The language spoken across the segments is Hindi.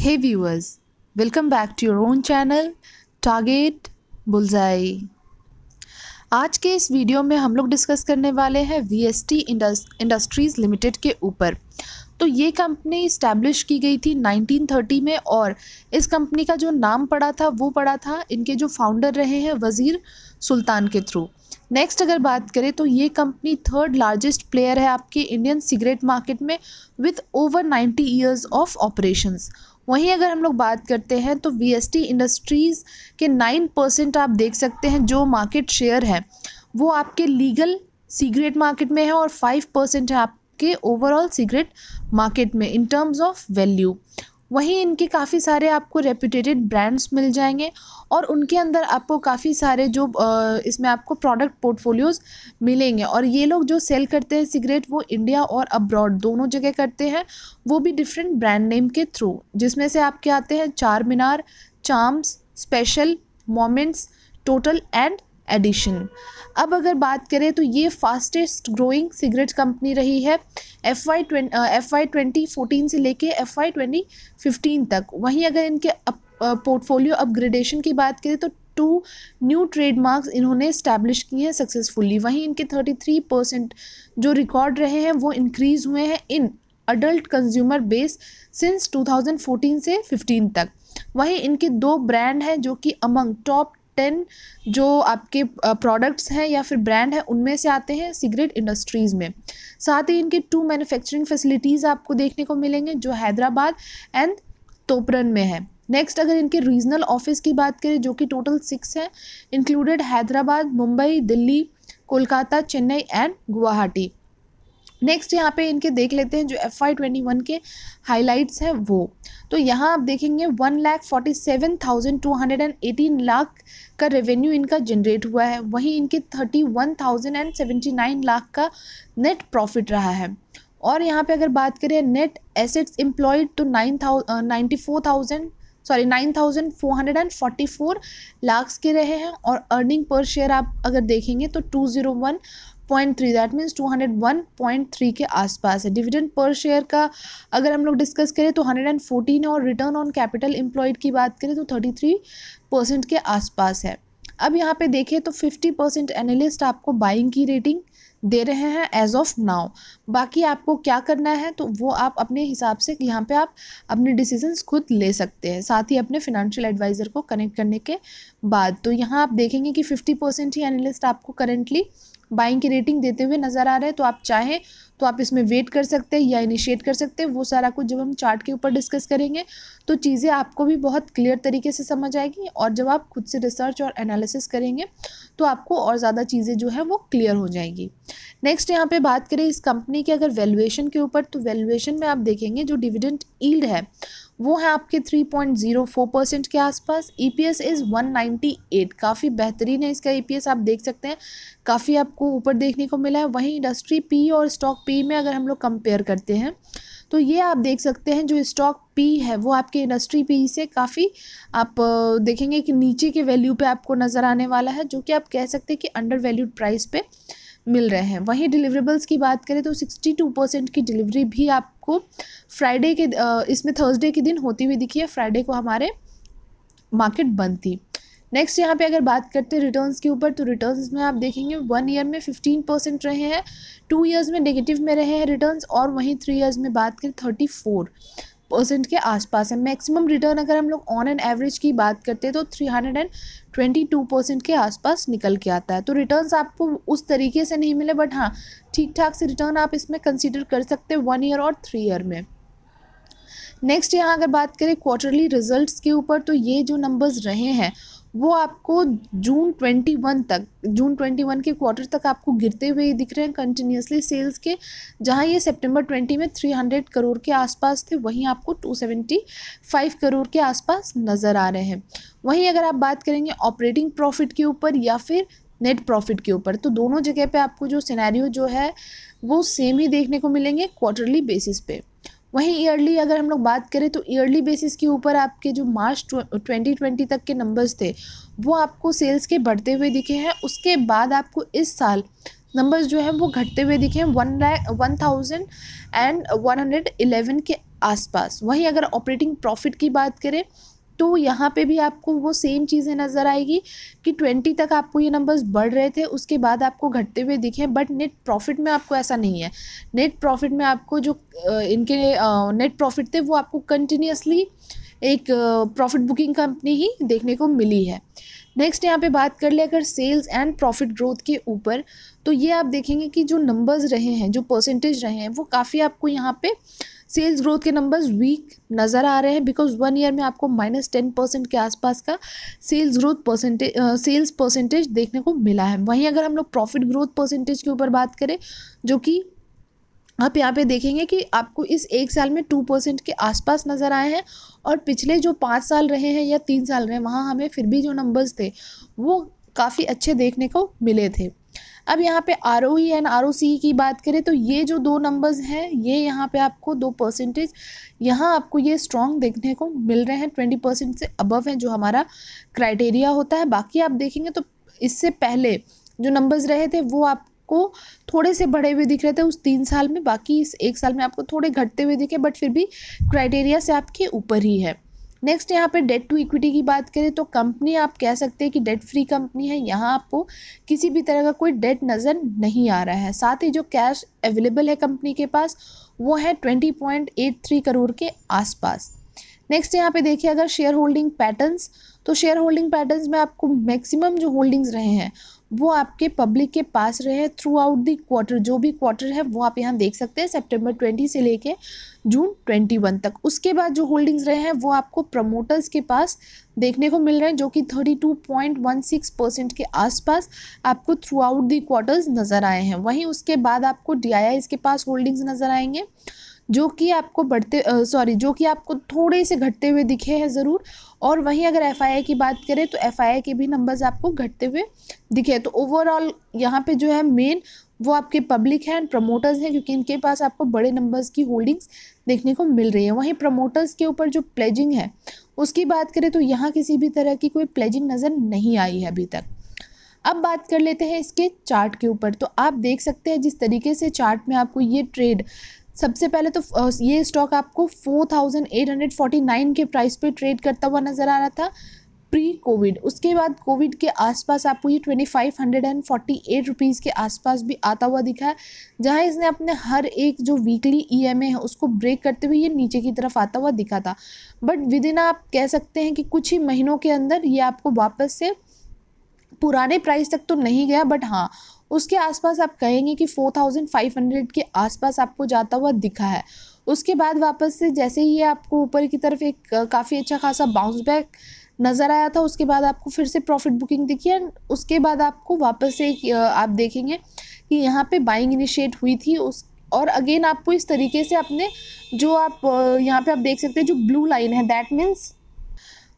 Hey viewers, welcome back to your own channel Target Bullseye. आज के इस वीडियो में हम लोग डिस्कस करने वाले हैं V S T industries limited के ऊपर तो ये कंपनी इस्टेब्लिश की गई थी 1930 में और इस कंपनी का जो नाम पड़ा था वो पड़ा था इनके जो फाउंडर रहे हैं वज़ीर सुल्तान के थ्रू नेक्स्ट अगर बात करें तो ये कंपनी थर्ड लार्जेस्ट प्लेयर है आपके इंडियन सिगरेट मार्केट में with over 90 years of operations वहीं अगर हम लोग बात करते हैं तो टी इंडस्ट्रीज़ के नाइन परसेंट आप देख सकते हैं जो मार्केट शेयर है वो आपके लीगल सिगरेट मार्केट में है और फाइव परसेंट है आपके ओवरऑल सिगरेट मार्केट में इन टर्म्स ऑफ वैल्यू वहीं इनके काफ़ी सारे आपको रेप्यूटेड ब्रांड्स मिल जाएंगे और उनके अंदर आपको काफ़ी सारे जो इसमें आपको प्रोडक्ट पोर्टफोलियोज़ मिलेंगे और ये लोग जो सेल करते हैं सिगरेट वो इंडिया और अब्रॉड दोनों जगह करते हैं वो भी डिफरेंट ब्रांड नेम के थ्रू जिसमें से आपके आते हैं Charminar Charms Special Moments Total and Edition अब अगर बात करें तो ये फास्टेस्ट ग्रोइंग सिगरेट कंपनी रही है F Y F Y twenty fourteen से लेके एफ वाई ट्वेंटी फिफ्टीन तक वहीं अगर इनके पोर्टफोलियो अपग्रेडेशन की बात करें तो टू न्यू ट्रेडमार्क्स इन्होंने इस्टेब्लिश किए हैं सक्सेसफुली वहीं इनके थर्टी थ्री परसेंट जो रिकॉर्ड रहे हैं वो इनक्रीज़ हुए हैं in adult consumer base since two thousand fourteen से फिफ्टीन तक वहीं इनके दो ब्रांड हैं जो कि अमंग टॉप टेन जो आपके प्रोडक्ट्स हैं या फिर ब्रांड हैं उनमें से आते हैं सिगरेट इंडस्ट्रीज़ में साथ ही इनके टू मैन्युफैक्चरिंग फैसिलिटीज़ आपको देखने को मिलेंगे जो हैदराबाद एंड तोपरन में है नेक्स्ट अगर इनके रीजनल ऑफिस की बात करें जो कि टोटल सिक्स हैं included Hyderabad Mumbai Delhi Kolkata Chennai and Guwahati next यहाँ पे इनके देख लेते हैं जो एफ आई ट्वेंटी वन के हाईलाइट्स हैं वो तो यहाँ आप देखेंगे one lakh forty seven thousand two hundred and eighteen lakh का रेवेन्यू इनका जनरेट हुआ है वहीं इनके thirty one thousand and seventy nine lakh का नेट प्रॉफिट रहा है और यहाँ पे अगर बात करें नेट एसेट्स एम्प्लॉयड तो nine thousand ninety four thousand sorry nine thousand four hundred and forty four lakhs के रहे हैं और अर्निंग पर शेयर आप अगर देखेंगे तो two zero one point three that means two hundred one point three के आसपास है डिविडेंड पर शेयर का अगर हम लोग डिस्कस करें तो हंड्रेड एंड फोर्टीन और रिटर्न ऑन कैपिटल एम्प्लॉयड की बात करें तो थर्टी थ्री परसेंट के आसपास है अब यहाँ पे देखें तो फिफ्टी परसेंट एनालिस्ट आपको बाइंग की रेटिंग दे रहे हैं एज ऑफ नाउ बाकी आपको क्या करना है तो वो आप अपने हिसाब से यहाँ पे आप अपने डिसीजंस खुद ले सकते हैं साथ ही अपने फिनेंशियल एडवाइज़र को कनेक्ट करने के बाद तो यहाँ आप देखेंगे कि फिफ्टी परसेंट ही एनालिस्ट आपको करेंटली बाइंग की रेटिंग देते हुए नज़र आ रहा है तो आप चाहें तो आप इसमें वेट कर सकते हैं या इनिशिएट कर सकते हैं वो सारा कुछ जब हम चार्ट के ऊपर डिस्कस करेंगे तो चीज़ें आपको भी बहुत क्लियर तरीके से समझ आएगी और जब आप खुद से रिसर्च और एनालिसिस करेंगे तो आपको और ज़्यादा चीज़ें जो है वो क्लियर हो जाएंगी नेक्स्ट यहाँ पर बात करें इस कंपनी के अगर वैल्यूएशन के ऊपर तो वैल्यूएशन में आप देखेंगे जो डिविडेंट ईल्ड है वो है आपके 3.04 परसेंट के आसपास ई पी एस इज़ 198 काफ़ी बेहतरीन है इसका ई पी एस आप देख सकते हैं काफ़ी आपको ऊपर देखने को मिला है वहीं इंडस्ट्री पी और स्टॉक पी में अगर हम लोग कंपेयर करते हैं तो ये आप देख सकते हैं जो स्टॉक पी है वो आपके इंडस्ट्री पी से काफ़ी आप देखेंगे कि नीचे के वैल्यू पे आपको नज़र आने वाला है जो कि आप कह सकते हैं कि अंडर वैल्यूड प्राइस पे मिल रहे हैं वहीं डिलीवरेबल्स की बात करें तो सिक्सटी टू परसेंट की डिलीवरी भी आपको फ्राइडे के इसमें थर्सडे के दिन होती हुई दिखी है फ्राइडे को हमारे मार्केट बंद थी नेक्स्ट यहाँ पे अगर बात करते हैं रिटर्न्स के ऊपर तो रिटर्न्स में आप देखेंगे वन ईयर में फिफ्टीन परसेंट रहे हैं टू ईयर्स में नेगेटिव में रहे हैं रिटर्न्स और वहीं थ्री ईयर्स में बात करें थर्टी फोर परसेंट के आसपास है मैक्सिमम रिटर्न अगर हम लोग ऑन एंड एवरेज की बात करते हैं तो three hundred and twenty two percent के आसपास निकल के आता है तो रिटर्न्स आपको उस तरीके से नहीं मिले बट हाँ ठीक ठाक से रिटर्न आप इसमें कंसिडर कर सकते हैं वन ईयर और थ्री ईयर में नेक्स्ट यहाँ अगर बात करें क्वार्टरली रिजल्ट्स के ऊपर तो ये जो नंबर्स रहे हैं वो आपको जून 21 तक जून 21 के क्वार्टर तक आपको गिरते हुए ही दिख रहे हैं कंटिन्यूसली सेल्स के जहाँ ये सितंबर 20 में 300 करोड़ के आसपास थे वहीं आपको 275 करोड़ के आसपास नज़र आ रहे हैं वहीं अगर आप बात करेंगे ऑपरेटिंग प्रॉफिट के ऊपर या फिर नेट प्रॉफिट के ऊपर तो दोनों जगह पर आपको जो सिनेरियो जो है वो सेम ही देखने को मिलेंगे क्वार्टरली बेसिस पे वहीं ईयरली अगर हम लोग बात करें तो ईयरली बेसिस के ऊपर आपके जो मार्च ट्वेंटी ट्वेंटी तक के नंबर्स थे वो आपको सेल्स के बढ़ते हुए दिखे हैं उसके बाद आपको इस साल नंबर्स जो हैं वो घटते हुए दिखे हैं one lakh one thousand and one hundred eleven के आसपास वहीं अगर ऑपरेटिंग प्रॉफिट की बात करें तो यहाँ पे भी आपको वो सेम चीज़ें नज़र आएगी कि ट्वेंटी तक आपको ये नंबर्स बढ़ रहे थे उसके बाद आपको घटते हुए दिखे बट नेट प्रॉफिट में आपको ऐसा नहीं है नेट प्रॉफिट में आपको जो इनके नेट प्रॉफिट थे वो आपको कंटिन्यूसली एक प्रॉफिट बुकिंग कंपनी ही देखने को मिली है नेक्स्ट यहाँ पे बात कर ले अगर सेल्स एंड प्रॉफिट ग्रोथ के ऊपर तो ये आप देखेंगे कि जो नंबर्स रहे हैं जो परसेंटेज रहे हैं वो काफ़ी आपको यहाँ पे सेल्स ग्रोथ के नंबर्स वीक नज़र आ रहे हैं बिकॉज वन ईयर में आपको माइनस टेन परसेंट के आसपास का sales growth percentage sales percentage देखने को मिला है वहीं अगर हम लोग प्रॉफिट ग्रोथ परसेंटेज के ऊपर बात करें जो कि आप यहाँ पे देखेंगे कि आपको इस एक साल में टू परसेंट के आसपास नज़र आए हैं और पिछले जो पाँच साल रहे हैं या तीन साल रहे हैं वहाँ हमें फिर भी जो नंबर्स थे वो काफ़ी अच्छे देखने को मिले थे अब यहाँ पे R O E and R O C की बात करें तो ये जो दो नंबर्स हैं ये यहाँ पे आपको दो परसेंटेज यहाँ आपको ये स्ट्रॉन्ग देखने को मिल रहे हैं ट्वेंटी परसेंट से अबव है जो हमारा क्राइटेरिया होता है बाकी आप देखेंगे तो इससे पहले जो नंबर्स रहे थे वो आप आपको थोड़े से बढ़े हुए दिख रहे थे उस तीन साल में बाकी इस एक साल में आपको थोड़े घटते हुए दिखे बट फिर भी क्राइटेरिया से आपके ऊपर ही है नेक्स्ट यहाँ पे डेट टू इक्विटी की बात करें तो कंपनी आप कह सकते हैं कि डेट फ्री कंपनी है यहाँ आपको किसी भी तरह का कोई डेट नज़र नहीं आ रहा है साथ ही जो कैश अवेलेबल है कंपनी के पास वो है twenty point eight three crore के आसपास नेक्स्ट यहाँ पे देखिए अगर शेयर होल्डिंग पैटर्न्स तो शेयर होल्डिंग पैटर्न्स में आपको मैक्सिमम जो होल्डिंग्स रहे हैं वो आपके पब्लिक के पास रहे थ्रू आउट दी क्वार्टर जो भी क्वार्टर है वो आप यहाँ देख सकते हैं सेप्टेम्बर ट्वेंटी से लेके जून ट्वेंटी वन तक उसके बाद जो होल्डिंग्स रहे हैं वो आपको प्रमोटर्स के पास देखने को मिल रहे हैं जो कि thirty two point one six percent के आसपास आपको थ्रू आउट दी क्वार्टर्स नज़र आए हैं वहीं उसके बाद आपको डी के पास होल्डिंग्स नज़र आएंगे जो कि आपको बढ़ते सॉरी जो कि आपको थोड़े से घटते हुए दिखे हैं ज़रूर और वहीं अगर एफ की बात करें तो एफ के भी नंबर्स आपको घटते हुए दिखे तो ओवरऑल यहाँ पे जो है मेन वो आपके पब्लिक हैं एंड प्रमोटर्स हैं क्योंकि इनके पास आपको बड़े नंबर्स की होल्डिंग्स देखने को मिल रही है वहीं प्रमोटर्स के ऊपर जो प्लेजिंग है उसकी बात करें तो यहाँ किसी भी तरह की कोई प्लेजिंग नज़र नहीं आई है अभी तक अब बात कर लेते हैं इसके चार्ट के ऊपर तो आप देख सकते हैं जिस तरीके से चार्ट में आपको ये ट्रेड सबसे पहले तो ये स्टॉक आपको 4849 के प्राइस पे ट्रेड करता हुआ नज़र आ रहा था प्री कोविड उसके बाद कोविड के आसपास आपको ये twenty five hundred and forty eight rupees के आसपास भी आता हुआ दिखा है जहाँ इसने अपने हर एक जो वीकली ई एम ए है उसको ब्रेक करते हुए ये नीचे की तरफ आता हुआ दिखा था बट विद इन आप कह सकते हैं कि कुछ ही महीनों के अंदर ये आपको वापस से पुराने प्राइस तक तो नहीं गया बट हाँ उसके आसपास आप कहेंगे कि 4500 के आसपास आपको जाता हुआ दिखा है उसके बाद वापस से जैसे ही आपको ऊपर की तरफ एक काफ़ी अच्छा खासा बाउंस बैक नज़र आया था उसके बाद आपको फिर से प्रॉफिट बुकिंग दिखी एंड उसके बाद आपको वापस से आप देखेंगे कि यहाँ पे बाइंग इनिशिएट हुई थी उस और अगेन आपको इस तरीके से अपने जो आप यहाँ पे आप देख सकते हैं जो ब्लू लाइन है दैट मीन्स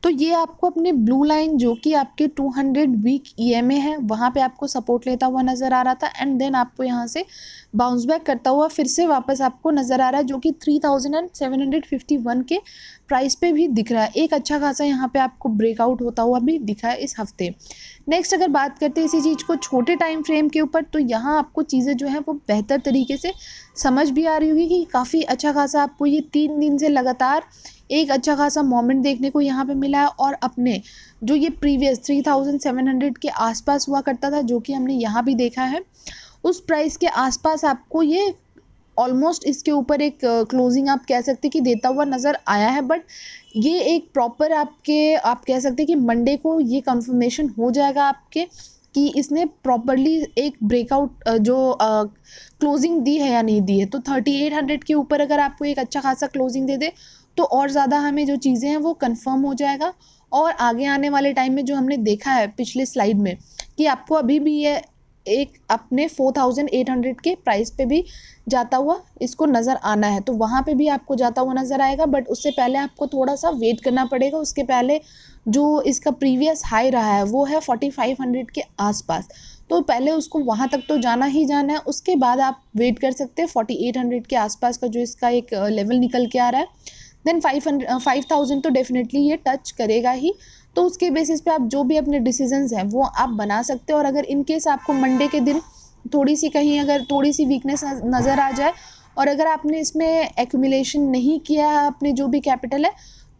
तो ये आपको अपने ब्लू लाइन जो कि आपके 200 वीक ईएमए है वहाँ पे आपको सपोर्ट लेता हुआ नज़र आ रहा था एंड देन आपको यहाँ से बाउंस बैक करता हुआ फिर से वापस आपको नज़र आ रहा है जो कि 3751 के प्राइस पे भी दिख रहा है एक अच्छा खासा यहाँ पे आपको ब्रेकआउट होता हुआ भी दिखा है इस हफ्ते नेक्स्ट अगर बात करते हैं इसी चीज़ को छोटे टाइम फ्रेम के ऊपर तो यहाँ आपको चीज़ें जो हैं वो बेहतर तरीके से समझ भी आ रही होगी कि काफ़ी अच्छा खासा आपको ये तीन दिन से लगातार एक अच्छा खासा मोमेंट देखने को यहाँ पे मिला है और अपने जो ये प्रीवियस 3700 के आसपास हुआ करता था जो कि हमने यहाँ भी देखा है उस प्राइस के आसपास आपको ये ऑलमोस्ट इसके ऊपर एक क्लोजिंग आप कह सकते कि देता हुआ नज़र आया है बट ये एक प्रॉपर आपके आप कह सकते कि मंडे को ये कंफर्मेशन हो जाएगा आपके कि इसने प्रॉपरली एक ब्रेकआउट जो क्लोजिंग दी है या नहीं दी है तो थर्टी एट हंड्रेड के ऊपर अगर आपको एक अच्छा खासा क्लोजिंग दे दे तो और ज़्यादा हमें जो चीज़ें हैं वो कन्फर्म हो जाएगा और आगे आने वाले टाइम में जो हमने देखा है पिछले स्लाइड में कि आपको अभी भी ये एक अपने फोर थाउजेंड एट हंड्रेड के प्राइस पे भी जाता हुआ इसको नज़र आना है तो वहाँ पे भी आपको जाता हुआ नज़र आएगा बट उससे पहले आपको थोड़ा सा वेट करना पड़ेगा उसके पहले जो इसका प्रीवियस हाई रहा है वो है फोर्टी फाइव हंड्रेड के आसपास तो पहले उसको वहाँ तक तो जाना ही जाना है उसके बाद आप वेट कर सकते हैं फोर्टी एट हंड्रेड के आसपास का जो इसका एक लेवल निकल के आ रहा है then five hundred five thousand तो डेफिनेटली ये टच करेगा ही तो उसके बेसिस पे आप जो भी अपने डिसीजंस हैं वो आप बना सकते हो और अगर इन केस आपको मंडे के दिन थोड़ी सी कहीं अगर थोड़ी सी वीकनेस नज़र आ जाए और अगर आपने इसमें एक्यूमिलेशन नहीं किया है अपने जो भी कैपिटल है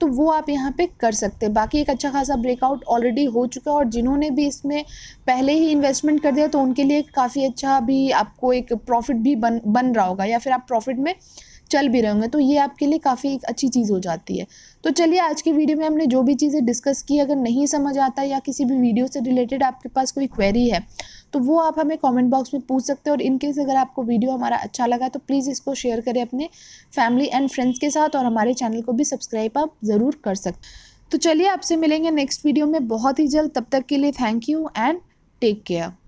तो वो आप यहाँ पे कर सकते हैं बाकी एक अच्छा खासा ब्रेकआउट ऑलरेडी हो चुका है और जिन्होंने भी इसमें पहले ही इन्वेस्टमेंट कर दिया तो उनके लिए काफ़ी अच्छा भी आपको एक प्रॉफिट भी बन बन रहा होगा या फिर आप प्रॉफिट में चल भी रहे होंगे तो ये आपके लिए काफ़ी एक अच्छी चीज़ हो जाती है तो चलिए आज की वीडियो में हमने जो भी चीज़ें डिस्कस की अगर नहीं समझ आता या किसी भी वीडियो से रिलेटेड आपके पास कोई क्वेरी है तो वो आप हमें कमेंट बॉक्स में पूछ सकते हो और इनकेस अगर आपको वीडियो हमारा अच्छा लगा तो प्लीज़ इसको शेयर करें अपने फैमिली एंड फ्रेंड्स के साथ और हमारे चैनल को भी सब्सक्राइब आप ज़रूर कर सकते तो चलिए आपसे मिलेंगे नेक्स्ट वीडियो में बहुत ही जल्द तब तक के लिए thank you and take care